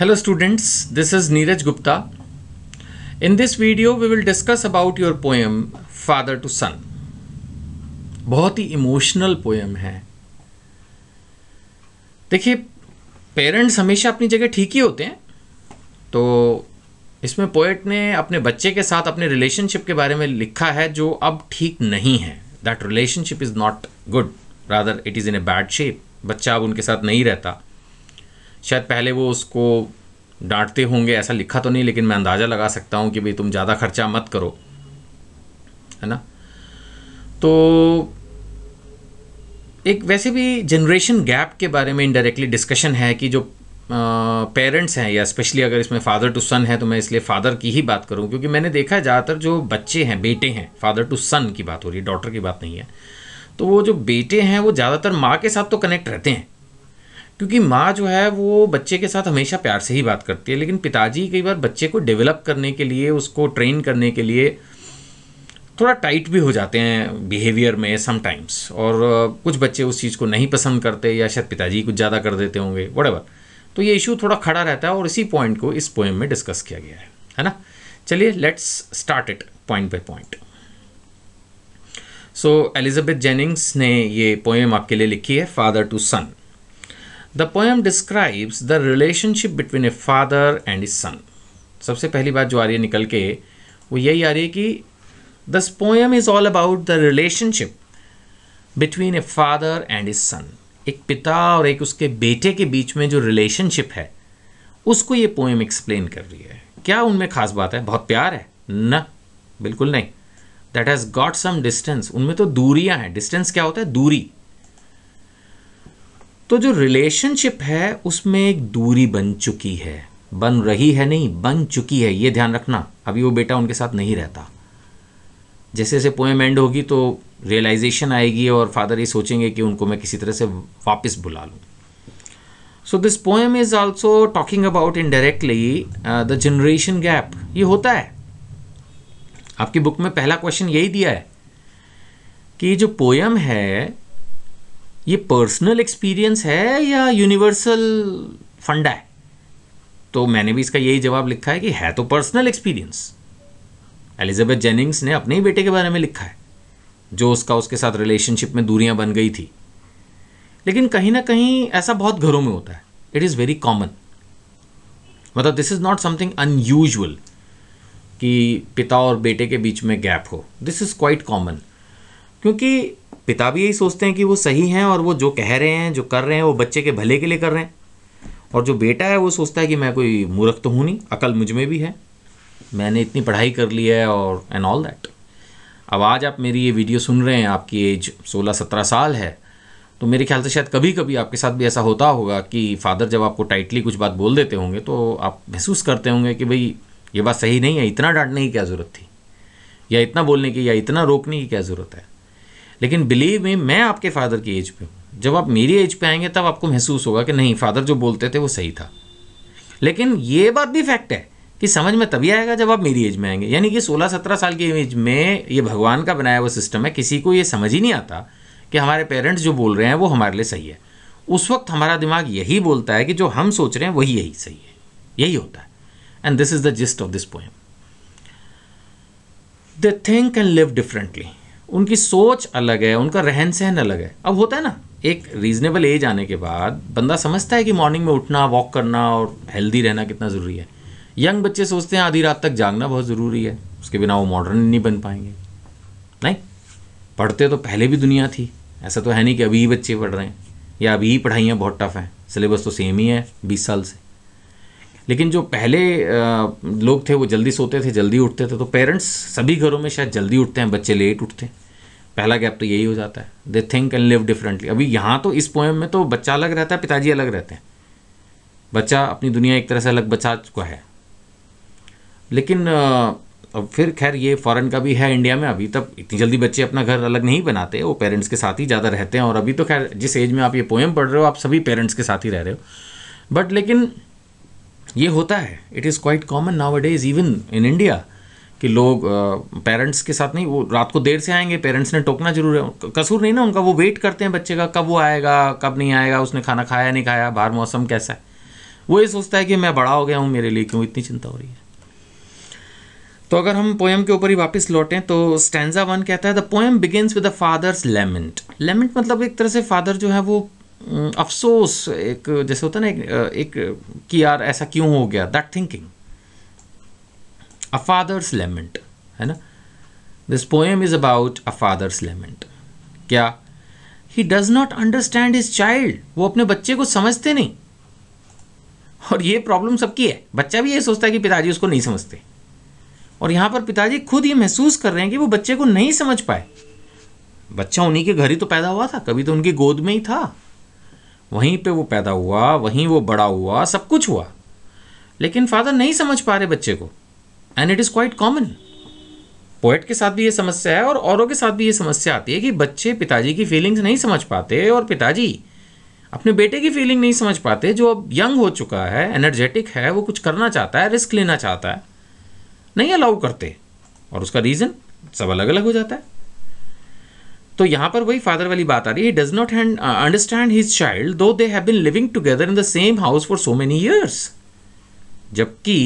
Hello students, this is Neeraj Gupta. In this video, we will discuss about your poem Father to Son. बहुत ही emotional poem है देखिए parents हमेशा अपनी जगह ठीक ही होते हैं तो इसमें पोएट ने अपने बच्चे के साथ अपने रिलेशनशिप के बारे में लिखा है जो अब ठीक नहीं है that relationship is not good rather it is in a bad shape बच्चा अब उनके साथ नहीं रहता शायद पहले वो उसको डांटते होंगे ऐसा लिखा तो नहीं लेकिन मैं अंदाज़ा लगा सकता हूँ कि भाई तुम ज़्यादा खर्चा मत करो है ना तो एक वैसे भी जनरेशन गैप के बारे में इनडायरेक्टली डिस्कशन है कि जो पेरेंट्स हैं या स्पेशली अगर इसमें फादर टू सन है तो मैं इसलिए फादर की ही बात करूं क्योंकि मैंने देखा है ज़्यादातर जो बच्चे हैं बेटे हैं फादर टू सन की बात हो रही है डॉटर की बात नहीं है तो वो जो बेटे हैं वो ज़्यादातर माँ के साथ तो कनेक्ट रहते हैं क्योंकि माँ जो है वो बच्चे के साथ हमेशा प्यार से ही बात करती है लेकिन पिताजी कई बार बच्चे को डेवलप करने के लिए उसको ट्रेन करने के लिए थोड़ा टाइट भी हो जाते हैं बिहेवियर में समटाइम्स और कुछ बच्चे उस चीज़ को नहीं पसंद करते या शायद पिताजी कुछ ज़्यादा कर देते होंगे वट तो ये इशू थोड़ा खड़ा रहता है और इसी पॉइंट को इस पोएम में डिस्कस किया गया है है ना चलिए let's start it point by point so Elizabeth Jennings ने ये पोएम आपके लिए लिखी है father to son the poem describes the relationship between a father and his son सबसे पहली बात जो आ रही है निकल के वो यही आ रही है कि this poem is all about the relationship between a father and his son एक पिता और एक उसके बेटे के बीच में जो रिलेशनशिप है उसको ये पोएम एक्सप्लेन कर रही है क्या उनमें खास बात है बहुत प्यार है न बिल्कुल नहीं that has got some distance उनमें तो दूरियां हैं डिस्टेंस क्या होता है दूरी तो जो रिलेशनशिप है उसमें एक दूरी बन चुकी है बन रही है नहीं बन चुकी है ये ध्यान रखना अभी वो बेटा उनके साथ नहीं रहता जैसे जैसे पोएम एंड होगी तो रियलाइजेशन आएगी और फादर ये सोचेंगे कि उनको मैं किसी तरह से वापस बुला लूँ so this poem is also talking about indirectly the generation gap ये होता है आपकी बुक में पहला क्वेश्चन यही दिया है कि जो पोएम है ये पर्सनल एक्सपीरियंस है या यूनिवर्सल फंडा है तो मैंने भी इसका यही जवाब लिखा है कि है तो पर्सनल एक्सपीरियंस एलिजाबेथ जेनिंग्स ने अपने ही बेटे के बारे में लिखा है जो उसका उसके साथ रिलेशनशिप में दूरियां बन गई थी लेकिन कहीं ना कहीं ऐसा बहुत घरों में होता है इट इज़ वेरी कॉमन मतलब this is not something unusual कि पिता और बेटे के बीच में गैप हो दिस इज़ क्वाइट कॉमन क्योंकि पिता भी यही सोचते हैं कि वो सही हैं और वो जो कह रहे हैं जो कर रहे हैं वो बच्चे के भले के लिए कर रहे हैं और जो बेटा है वो सोचता है कि मैं कोई मूर्ख तो हूँ नहीं अकल मुझ में भी है मैंने इतनी पढ़ाई कर ली है और एंड ऑल दैट अब आज आप मेरी ये वीडियो सुन रहे हैं आपकी एज सोलह सत्रह साल है तो मेरे ख्याल से शायद कभी कभी आपके साथ भी ऐसा होता होगा कि फादर जब आपको टाइटली कुछ बात बोल देते होंगे तो आप महसूस करते होंगे कि भाई ये बात सही नहीं है इतना डांटने की क्या ज़रूरत थी या इतना बोलने की या इतना रोकने की क्या ज़रूरत है लेकिन बिलीव मी मैं आपके फादर की एज पे हूँ जब आप मेरी एज पे आएंगे तब आपको महसूस होगा कि नहीं फादर जो बोलते थे वो सही था लेकिन ये बात भी फैक्ट है कि समझ में तभी आएगा जब आप मेरी एज में आएंगे यानी कि 16-17 साल की एज में ये भगवान का बनाया हुआ सिस्टम है किसी को ये समझ ही नहीं आता कि हमारे पेरेंट्स जो बोल रहे हैं वो हमारे लिए सही है उस वक्त हमारा दिमाग यही बोलता है कि जो हम सोच रहे हैं वही यही सही है यही होता है and this is the gist of this poem they think and live differently उनकी सोच अलग है उनका रहन सहन अलग है अब होता है ना एक रीजनेबल एज आने के बाद बंदा समझता है कि मॉर्निंग में उठना वॉक करना और हेल्दी रहना कितना ज़रूरी है यंग बच्चे सोचते हैं आधी रात तक जागना बहुत ज़रूरी है उसके बिना वो मॉडर्न नहीं बन पाएंगे नहीं पढ़ते तो पहले भी दुनिया थी ऐसा तो है नहीं कि अभी बच्चे पढ़ रहे हैं या अभी पढ़ाइयाँ बहुत टफ हैं सिलेबस तो सेम ही है बीस साल से लेकिन जो पहले लोग थे वो जल्दी सोते थे जल्दी उठते थे तो पेरेंट्स सभी घरों में शायद जल्दी उठते हैं बच्चे लेट उठते हैं पहला गैप तो यही हो जाता है they think and live differently अभी यहाँ तो इस पोएम में तो बच्चा अलग रहता है पिताजी अलग रहते हैं बच्चा अपनी दुनिया एक तरह से अलग बचा चुका है लेकिन अब फिर खैर ये फॉरेन का भी है इंडिया में अभी तब इतनी जल्दी बच्चे अपना घर अलग नहीं बनाते वो पेरेंट्स के साथ ही ज़्यादा रहते हैं और अभी तो खैर जिस एज में आप ये पोएम पढ़ रहे हो आप सभी पेरेंट्स के साथ ही रह रहे हो बट लेकिन ये होता है it is quite common now it even in India कि लोग पेरेंट्स के साथ नहीं वो रात को देर से आएंगे पेरेंट्स ने टोकना जरूर है कसूर नहीं ना उनका वो वेट करते हैं बच्चे का कब वो आएगा कब नहीं आएगा उसने खाना खाया नहीं खाया बाहर मौसम कैसा है वो ये सोचता है कि मैं बड़ा हो गया हूँ मेरे लिए क्यों इतनी चिंता हो रही है तो अगर हम पोएम के ऊपर ही वापस लौटें तो स्टैंडा वन कहता है the poem begins with the father's lament lament मतलब एक तरह से फादर जो है वो अफसोस एक जैसे होता है ना एक, एक कि यार ऐसा क्यों हो गया that thinking a father's lament है ना this poem is about a father's lament क्या he does not understand his child वो अपने बच्चे को समझते नहीं और ये प्रॉब्लम सबकी है बच्चा भी ये सोचता है कि पिताजी उसको नहीं समझते और यहाँ पर पिताजी खुद ये महसूस कर रहे हैं कि वो बच्चे को नहीं समझ पाए बच्चा उन्हीं के घर ही तो पैदा हुआ था कभी तो उनकी गोद में ही था वहीं पे वो पैदा हुआ वहीं वो बड़ा हुआ सब कुछ हुआ लेकिन फादर नहीं समझ पा रहे बच्चे को and it is quite common poet के साथ भी ये समस्या है और औरों के साथ भी ये समस्या आती है कि बच्चे पिताजी की फीलिंग्स नहीं समझ पाते और पिताजी अपने बेटे की फीलिंग नहीं समझ पाते जो अब यंग हो चुका है एनर्जेटिक है वो कुछ करना चाहता है रिस्क लेना चाहता है नहीं अलाउ करते और उसका रीज़न सब अलग अलग हो जाता है तो यहां पर वही फादर वाली बात आ रही है does not understand his child though they have been living together in the same house for so many years जबकि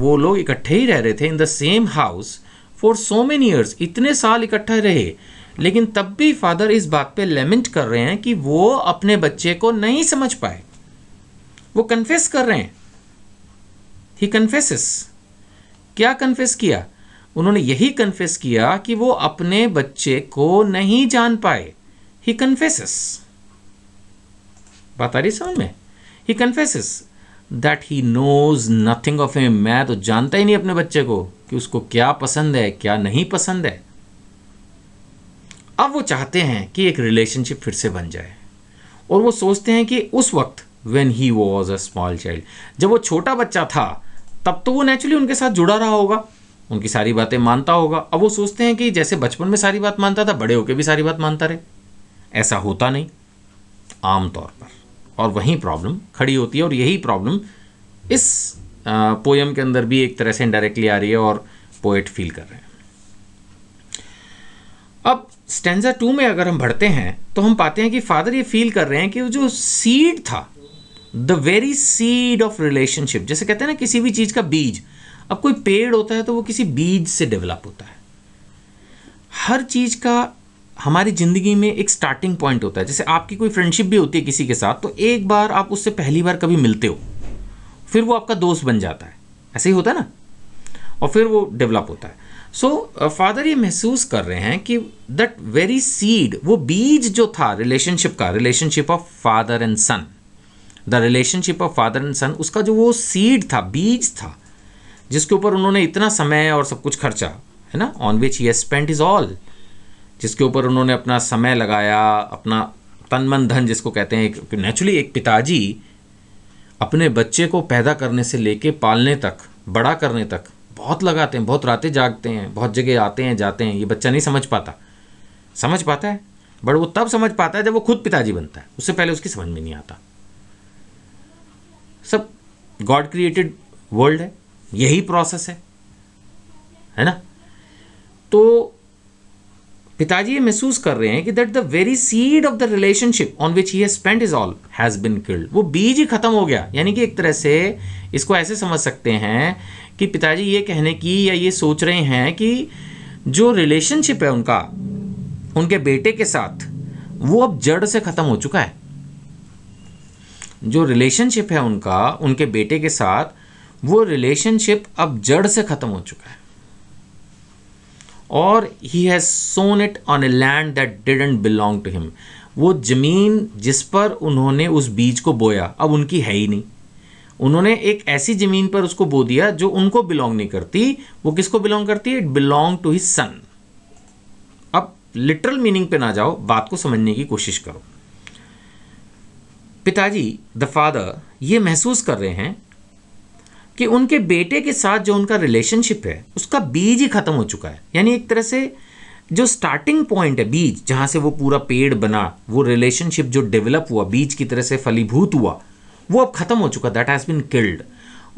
वो लोग इकट्ठे ही रह रहे थे in the same house for so many years इतने साल इकट्ठा रहे लेकिन तब भी फादर इस बात पे लेमेंट कर रहे हैं कि वो अपने बच्चे को नहीं समझ पाए वो कन्फेस कर रहे हैं ही कन्फेसिस क्या कन्फेस किया उन्होंने यही कन्फेस किया कि वो अपने बच्चे को नहीं जान पाए ही कन्फेसिस बात आ रही समझ में ही confesses that he knows nothing of him मैं तो जानता ही नहीं अपने बच्चे को कि उसको क्या पसंद है क्या नहीं पसंद है अब वो चाहते हैं कि एक रिलेशनशिप फिर से बन जाए और वो सोचते हैं कि उस वक्त when he was a small child जब वो छोटा बच्चा था तब तो वो नेचुरली उनके साथ जुड़ा रहा होगा उनकी सारी बातें मानता होगा अब वो सोचते हैं कि जैसे बचपन में सारी बात मानता था बड़े होके भी सारी बात मानता रहे ऐसा होता नहीं आमतौर पर और वहीं प्रॉब्लम खड़ी होती है और यही प्रॉब्लम इस पोएम के अंदर भी एक तरह से इनडायरेक्टली आ रही है और पोएट फील कर रहे हैं अब स्टेंजा टू में अगर हम बढ़ते हैं तो हम पाते हैं कि फादर ये फील कर रहे हैं कि जो सीड था the very seed of relationship जैसे कहते हैं ना किसी भी चीज़ का बीज अब कोई पेड़ होता है तो वो किसी बीज से डेवलप होता है हर चीज़ का हमारी ज़िंदगी में एक स्टार्टिंग पॉइंट होता है जैसे आपकी कोई फ्रेंडशिप भी होती है किसी के साथ तो एक बार आप उससे पहली बार कभी मिलते हो फिर वो आपका दोस्त बन जाता है ऐसे ही होता है ना और फिर वो डेवलप होता है सो so, फादर uh, ये महसूस कर रहे हैं कि दैट वेरी सीड वो बीज जो था रिलेशनशिप का relationship of father and son the relationship of father and son उसका जो वो सीड था बीज था जिसके ऊपर उन्होंने इतना समय और सब कुछ खर्चा है ना on which he spend his all जिसके ऊपर उन्होंने अपना समय लगाया अपना तन मन धन जिसको कहते हैं नेचुरली एक पिताजी अपने बच्चे को पैदा करने से लेके पालने तक बड़ा करने तक बहुत लगाते हैं बहुत रातें जागते हैं बहुत जगह आते हैं जाते हैं ये बच्चा नहीं समझ पाता समझ पाता है बट वो तब समझ पाता है जब वो खुद पिताजी बनता है उससे पहले उसकी समझ में नहीं आता सब गॉड क्रिएटेड वर्ल्ड है यही प्रोसेस है है ना तो पिताजी ये महसूस कर रहे हैं कि that the very seed of the relationship on which he spend his all has been killed वो बीज ही खत्म हो गया यानी कि एक तरह से इसको ऐसे समझ सकते हैं कि पिताजी ये कहने की या ये सोच रहे हैं कि जो रिलेशनशिप है उनका उनके बेटे के साथ वो अब जड़ से ख़त्म हो चुका है जो रिलेशनशिप है उनका उनके बेटे के साथ वो रिलेशनशिप अब जड़ से ख़त्म हो चुका है और he has sown it on a land that didn't belong to him वो ज़मीन जिस पर उन्होंने उस बीज को बोया अब उनकी है ही नहीं उन्होंने एक ऐसी ज़मीन पर उसको बो दिया जो उनको बिलोंग नहीं करती वो किसको बिलोंग करती है it belong to his son अब लिटरल मीनिंग पे ना जाओ बात को समझने की कोशिश करो पिताजी द फादर ये महसूस कर रहे हैं कि उनके बेटे के साथ जो उनका रिलेशनशिप है उसका बीज ही ख़त्म हो चुका है यानी एक तरह से जो स्टार्टिंग पॉइंट है बीज जहां से वो पूरा पेड़ बना वो रिलेशनशिप जो डेवलप हुआ बीज की तरह से फलीभूत हुआ वो अब ख़त्म हो चुका दैट हैज़ बिन किल्ड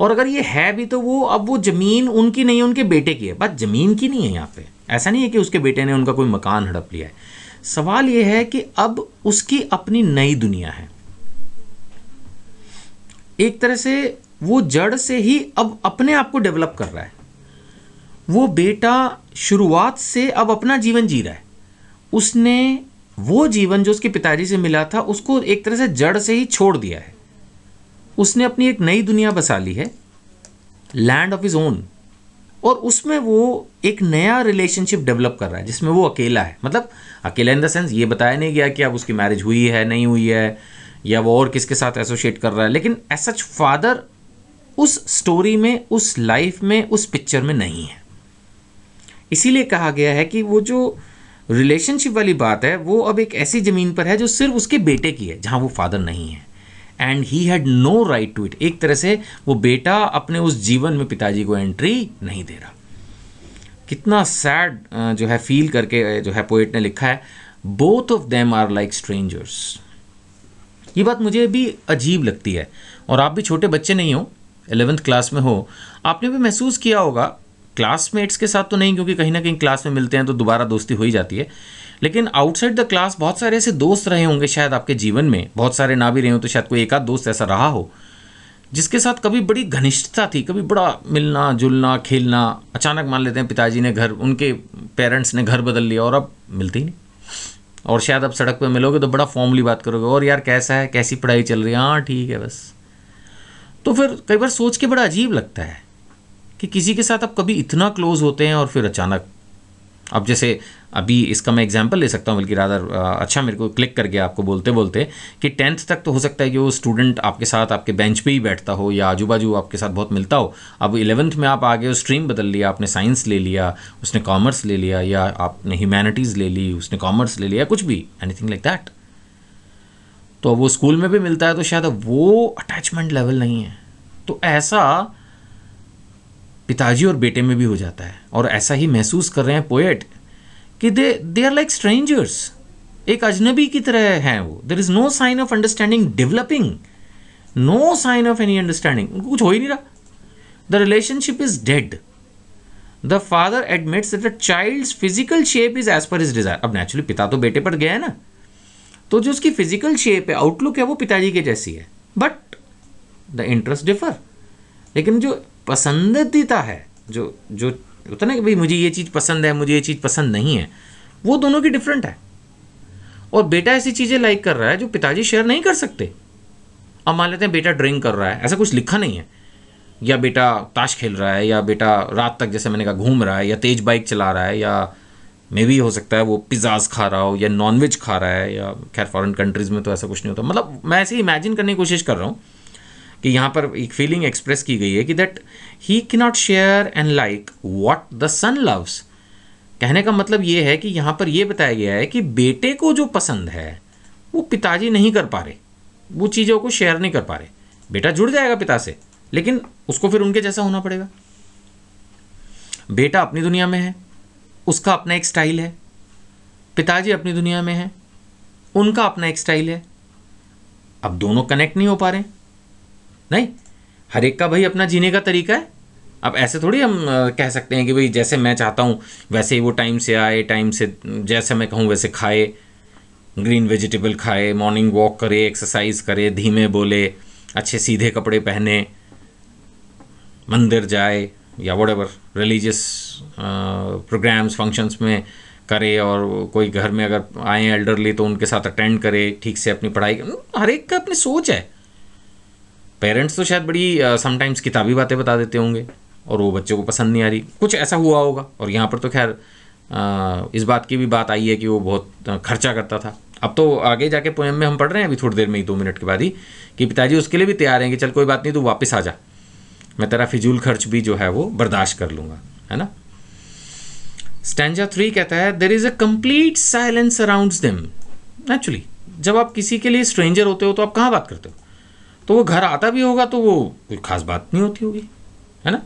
और अगर ये है भी तो वो अब वो ज़मीन उनकी नहीं है उनके बेटे की है बात ज़मीन की नहीं है यहाँ पे ऐसा नहीं है कि उसके बेटे ने उनका कोई मकान हड़प लिया है सवाल ये है कि अब उसकी अपनी नई दुनिया है एक तरह से वो जड़ से ही अब अपने आप को डेवलप कर रहा है वो बेटा शुरुआत से अब अपना जीवन जी रहा है उसने वो जीवन जो उसके पिताजी से मिला था उसको एक तरह से जड़ से ही छोड़ दिया है उसने अपनी एक नई दुनिया बसा ली है लैंड ऑफ इज ओन और उसमें वो एक नया रिलेशनशिप डेवलप कर रहा है जिसमें वो अकेला है मतलब अकेला इन द सेंस ये बताया नहीं गया कि अब उसकी मैरिज हुई है नहीं हुई है या वो और किसके साथ एसोशिएट कर रहा है लेकिन एज सच फादर उस स्टोरी में उस लाइफ में उस पिक्चर में नहीं है इसीलिए कहा गया है कि वो जो रिलेशनशिप वाली बात है वो अब एक ऐसी ज़मीन पर है जो सिर्फ उसके बेटे की है जहाँ वो फादर नहीं है and he had no right to it एक तरह से वो बेटा अपने उस जीवन में पिताजी को एंट्री नहीं दे रहा कितना सैड जो है फील करके जो है पोइट ने लिखा है both of them are like strangers ये बात मुझे भी अजीब लगती है और आप भी छोटे बच्चे नहीं हो एलेवेंथ क्लास में हो आपने भी महसूस किया होगा क्लासमेट्स के साथ तो नहीं क्योंकि कहीं ना कहीं क्लास में मिलते हैं तो दोबारा दोस्ती हो ही जाती है लेकिन आउटसाइड द क्लास बहुत सारे ऐसे दोस्त रहे होंगे शायद आपके जीवन में बहुत सारे ना भी रहे हो तो शायद कोई एक आध दोस्त ऐसा रहा हो जिसके साथ कभी बड़ी घनिष्ठता थी कभी बड़ा मिलना जुलना खेलना अचानक मान लेते हैं पिताजी ने घर उनके पेरेंट्स ने घर बदल लिया और अब मिलते ही नहीं और शायद अब सड़क पर मिलोगे तो बड़ा फॉर्मली बात करोगे और यार कैसा है कैसी पढ़ाई चल रही है हाँ ठीक है बस तो फिर कई बार सोच के बड़ा अजीब लगता है कि किसी के साथ आप कभी इतना क्लोज होते हैं और फिर अचानक अब जैसे अभी इसका मैं एग्जांपल ले सकता हूँ बल्कि रादर अच्छा मेरे को क्लिक करके आपको बोलते बोलते कि टेंथ तक तो हो सकता है कि वो स्टूडेंट आपके साथ आपके बेंच पे ही बैठता हो या आजू बाजू आपके साथ बहुत मिलता हो अब इलेवंथ में आप आगे स्ट्रीम बदल लिया आपने साइंस ले लिया उसने कॉमर्स ले लिया या आपने ह्यूमैनिटीज़ ले ली उसने कॉमर्स ले लिया कुछ भी एनीथिंग लाइक दैट तो अब वो स्कूल में भी मिलता है तो शायद अब वो अटैचमेंट लेवल नहीं है तो ऐसा पिताजी और बेटे में भी हो जाता है और ऐसा ही महसूस कर रहे हैं पोएट कि they they are like strangers एक अजनबी की तरह हैं वो there is no sign of understanding developing no sign of any understanding उनको कुछ हो ही नहीं रहा the relationship is dead the father admits that the child's physical shape is as per his desire अब नेचुरली पिता तो बेटे पर गए ना तो जो उसकी फिजिकल शेप है आउटलुक है वो पिताजी के जैसी है बट द इंटरेस्ट डिफर लेकिन जो पसंदीदा है जो जो होता ना कि भाई मुझे ये चीज़ पसंद है मुझे ये चीज़ पसंद नहीं है वो दोनों की डिफरेंट है और बेटा ऐसी चीज़ें लाइक कर रहा है जो पिताजी शेयर नहीं कर सकते अब मान लेते हैं बेटा ड्रिंक कर रहा है ऐसा कुछ लिखा नहीं है या बेटा ताश खेल रहा है या बेटा रात तक जैसे मैंने कहा घूम रहा है या तेज बाइक चला रहा है या मे भी हो सकता है वो पिज़्ज़ाज खा रहा हो या नॉनवेज खा रहा है या खैर फॉरेन कंट्रीज़ में तो ऐसा कुछ नहीं होता मतलब मैं ऐसे इमेजिन करने की कोशिश कर रहा हूँ कि यहाँ पर एक फीलिंग एक्सप्रेस की गई है कि that he can not share and like what the son loves कहने का मतलब ये है कि यहाँ पर यह बताया गया है कि बेटे को जो पसंद है वो पिताजी नहीं कर पा रहे वो चीज़ों को शेयर नहीं कर पा रहे बेटा जुड़ जाएगा पिता से लेकिन उसको फिर उनके जैसा होना पड़ेगा बेटा अपनी दुनिया में है उसका अपना एक स्टाइल है पिताजी अपनी दुनिया में हैं उनका अपना एक स्टाइल है अब दोनों कनेक्ट नहीं हो पा रहे नहीं हर एक का भाई अपना जीने का तरीका है अब ऐसे थोड़ी हम कह सकते हैं कि भाई जैसे मैं चाहता हूँ वैसे ही वो टाइम से आए टाइम से जैसे मैं कहूँ वैसे खाए ग्रीन वेजिटेबल खाए मॉर्निंग वॉक करे एक्सरसाइज करे धीमे बोले अच्छे सीधे कपड़े पहने मंदिर जाए या वट रिलीजियस प्रोग्राम्स फंक्शंस में करे और कोई घर में अगर आए एल्डरली तो उनके साथ अटेंड करे ठीक से अपनी पढ़ाई मतलब हर एक का अपनी सोच है पेरेंट्स तो शायद बड़ी समटाइम्स uh, किताबी बातें बता देते होंगे और वो बच्चों को पसंद नहीं आ रही कुछ ऐसा हुआ होगा और यहाँ पर तो खैर uh, इस बात की भी बात आई है कि वो बहुत uh, खर्चा करता था अब तो आगे जाके पोएम में हम पढ़ रहे हैं अभी थोड़ी देर में ही दो मिनट के बाद ही कि पिताजी उसके लिए भी तैयार हैं कि चल कोई बात नहीं तो वापस आ जा मैं तेरा फिजूल खर्च भी जो है वो बर्दाश्त कर लूंगा है ना स्टैंजा थ्री कहता है there is a complete silence around them actually जब आप किसी के लिए स्ट्रेंजर होते हो तो आप कहाँ बात करते हो तो वो घर आता भी होगा तो वो कोई ख़ास बात नहीं होती होगी है ना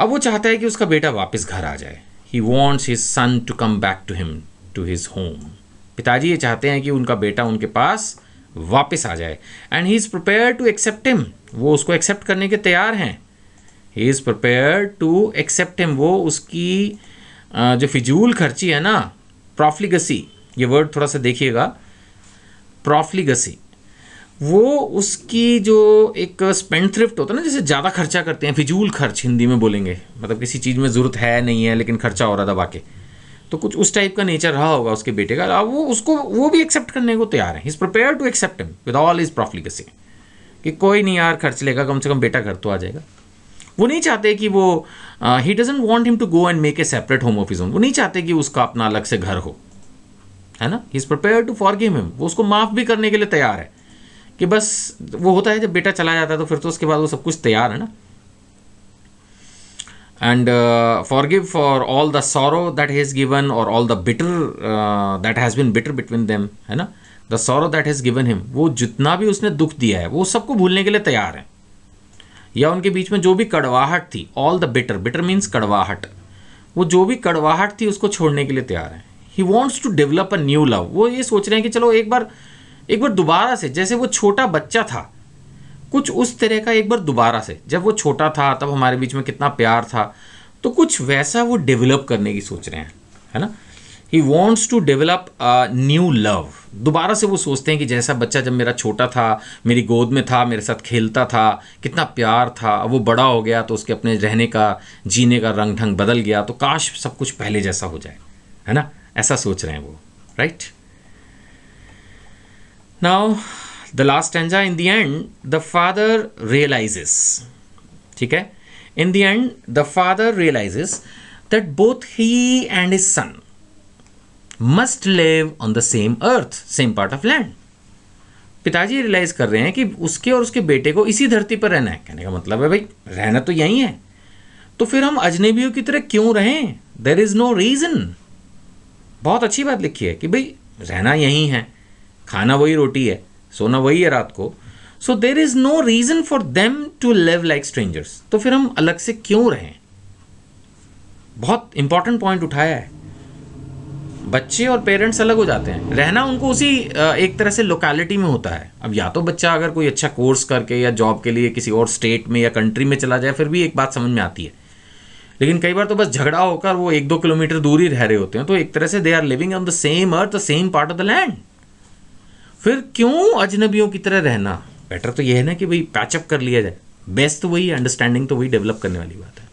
अब वो चाहता है कि उसका बेटा वापस घर आ जाए he wants his son to come back to him to his home पिताजी ये चाहते हैं कि उनका बेटा उनके पास वापस आ जाए and he is prepare to accept him वो उसको एक्सेप्ट करने के तैयार हैं he is prepare to accept him वो उसकी जो फिजूल खर्ची है ना प्रॉफ्लिगसी ये वर्ड थोड़ा सा देखिएगा प्रॉफ्लिगसी वो उसकी जो एक स्पेंड थ्रिफ्ट होता है ना जैसे ज़्यादा खर्चा करते हैं फिजूल खर्च हिंदी में बोलेंगे मतलब किसी चीज़ में ज़रूरत है नहीं है लेकिन खर्चा हो रहा था के तो कुछ उस टाइप का नेचर रहा होगा उसके बेटे का अब वो उसको वो भी एक्सेप्ट करने को तैयार है is prepare to accept him with all his profligacy कि कोई नहीं यार खर्च लेगा कम से कम बेटा घर तो आ जाएगा वो नहीं चाहते कि वो he doesn't want him to go and make a separate home office वो नहीं चाहते कि उसका अपना अलग से घर हो है ना he is prepare to forgive him वो उसको माफ़ भी करने के लिए तैयार है कि बस वो होता है जब बेटा चला जाता है तो फिर तो उसके बाद वो सब कुछ तैयार है ना and uh, forgive for all the sorrow that has given or all the bitter uh, that has been bitter between them है ना the sorrow that has given him वो जितना भी उसने दुख दिया है वो सबको भूलने के लिए तैयार है या उनके बीच में जो भी कड़वाहट थी all the bitter bitter means कड़वाहट वो जो भी कड़वाहट थी उसको छोड़ने के लिए तैयार है he wants to develop a new love वो ये सोच रहे हैं कि चलो एक बार एक बार दोबारा से जैसे वो छोटा बच्चा था कुछ उस तरह का एक बार दोबारा से जब वो छोटा था तब हमारे बीच में कितना प्यार था तो कुछ वैसा वो डेवलप करने की सोच रहे हैं है ना he wants to develop a new love दोबारा से वो सोचते हैं कि जैसा बच्चा जब मेरा छोटा था मेरी गोद में था मेरे साथ खेलता था कितना प्यार था अब वो बड़ा हो गया तो उसके अपने रहने का जीने का रंग ढंग बदल गया तो काश सब कुछ पहले जैसा हो जाए है ना ऐसा सोच रहे हैं वो right now the last stanza in the end the father realizes ठीक है in the end the father realizes that both he and his son must live on the same earth same part of land पिताजी realize कर रहे हैं कि उसके और उसके बेटे को इसी धरती पर रहना है कहने का मतलब है भाई रहना तो यही है तो फिर हम अजनबियों की तरह क्यों रहें देर इज़ नो रीज़न बहुत अच्छी बात लिखी है कि भाई रहना यहीं है खाना वही रोटी है सोना वही है रात को so there is no reason for them to live like strangers तो फिर हम अलग से क्यों रहें बहुत इंपॉर्टेंट पॉइंट उठाया है बच्चे और पेरेंट्स अलग हो जाते हैं रहना उनको उसी एक तरह से लोकेलिटी में होता है अब या तो बच्चा अगर कोई अच्छा कोर्स करके या जॉब के लिए किसी और स्टेट में या कंट्री में चला जाए फिर भी एक बात समझ में आती है लेकिन कई बार तो बस झगड़ा होकर वो एक दो किलोमीटर दूर ही रह रहे होते हैं तो एक तरह से they are living on the same earth the same part of the land फिर क्यों अजनबियों की तरह रहना बेटर तो यह है ना कि भाई पैचअप कर लिया जाए बेस्ट तो वही अंडरस्टैंडिंग तो वही डेवलप करने वाली बात है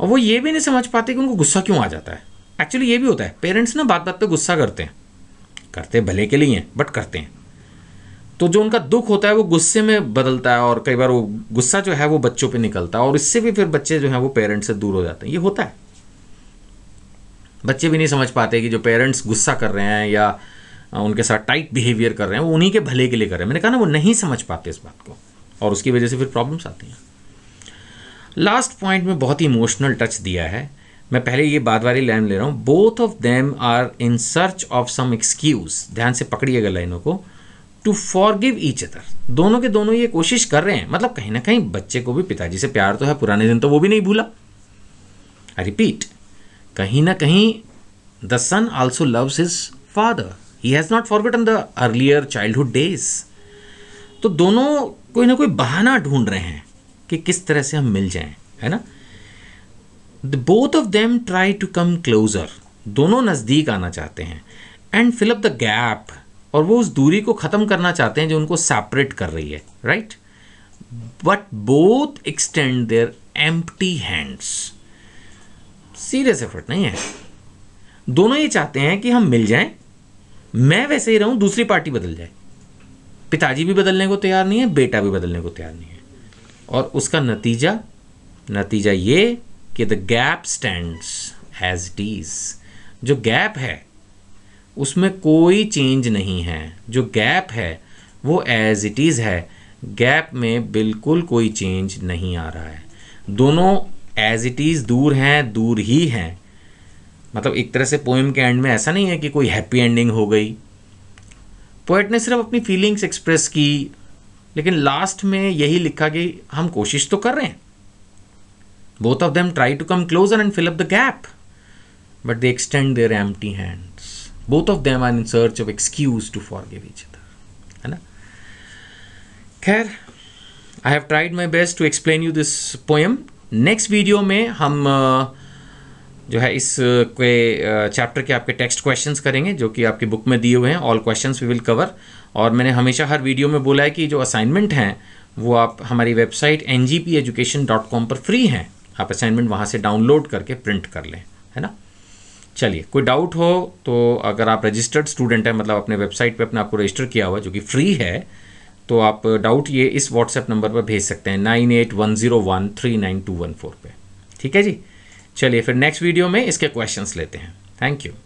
और वो ये भी नहीं समझ पाते कि उनको गुस्सा क्यों आ जाता है एक्चुअली ये भी होता है पेरेंट्स ना बात बात पे गुस्सा करते हैं करते भले के लिए हैं बट करते हैं तो जो उनका दुख होता है वो गुस्से में बदलता है और कई बार वो गुस्सा जो है वो बच्चों पे निकलता है और इससे भी फिर बच्चे जो हैं वो पेरेंट्स से दूर हो जाते हैं ये होता है बच्चे भी नहीं समझ पाते कि जो पेरेंट्स गुस्सा कर रहे हैं या उनके साथ टाइट बिहेवियर कर रहे हैं वो उन्हीं के भले के लिए कर रहे हैं मैंने कहा ना वो नहीं समझ पाते इस बात को और उसकी वजह से फिर प्रॉब्लम्स आती हैं लास्ट पॉइंट में बहुत ही इमोशनल टच दिया है मैं पहले ये बात वाली लाइन ले रहा हूँ both of them are in search of some excuse ध्यान से पकड़िएगा लाइनों को to forgive each other दोनों के दोनों ये कोशिश कर रहे हैं मतलब कहीं ना कहीं बच्चे को भी पिताजी से प्यार तो है पुराने दिन तो वो भी नहीं भूला आई रिपीट कहीं ना कहीं the son also loves his father he has not forgotten the earlier childhood days तो दोनों कोई ना कोई बहाना ढूंढ रहे हैं कि किस तरह से हम मिल जाएं है ना both of them try to come closer दोनों नज़दीक आना चाहते हैं एंड फिलअप द गैप और वो उस दूरी को ख़त्म करना चाहते हैं जो उनको सेपरेट कर रही है right but both extend their empty hands serious effort नहीं है दोनों ये चाहते हैं कि हम मिल जाएं मैं वैसे ही रहूं दूसरी पार्टी बदल जाए पिताजी भी बदलने को तैयार नहीं है बेटा भी बदलने को तैयार नहीं है और उसका नतीजा नतीजा ये कि the gap stand as it is जो गैप है उसमें कोई चेंज नहीं है जो गैप है वो एज इट इज़ है गैप में बिल्कुल कोई चेंज नहीं आ रहा है दोनों एज इट इज़ दूर हैं दूर ही हैं मतलब एक तरह से पोएम के एंड में ऐसा नहीं है कि कोई हैप्पी एंडिंग हो गई पोएट ने सिर्फ अपनी फीलिंग्स एक्सप्रेस की लेकिन लास्ट में यही लिखा कि हम कोशिश तो कर रहे हैं both of them try to come closer and fill up the gap but they extend their empty hands both of them are in search of excuse to forgive each other है ना खैर I have tried my best to explain you this poem next video में हम uh, जो है इस के chapter के आपके टेक्स्ट क्वेश्चंस करेंगे जो कि आपकी बुक में दिए हुए हैं all questions we will cover और मैंने हमेशा हर वीडियो में बोला है कि जो असाइनमेंट हैं वो आप हमारी वेबसाइट एन पर फ्री हैं आप असाइनमेंट वहाँ से डाउनलोड करके प्रिंट कर लें है ना चलिए कोई डाउट हो तो अगर आप रजिस्टर्ड स्टूडेंट हैं मतलब अपने वेबसाइट पे अपने आपको रजिस्टर किया हुआ जो कि फ्री है तो आप डाउट ये इस व्हाट्सएप नंबर पर भेज सकते हैं nine eight one zero one three nine two one four पर ठीक है जी चलिए फिर नेक्स्ट वीडियो में इसके क्वेश्चंस लेते हैं थैंक यू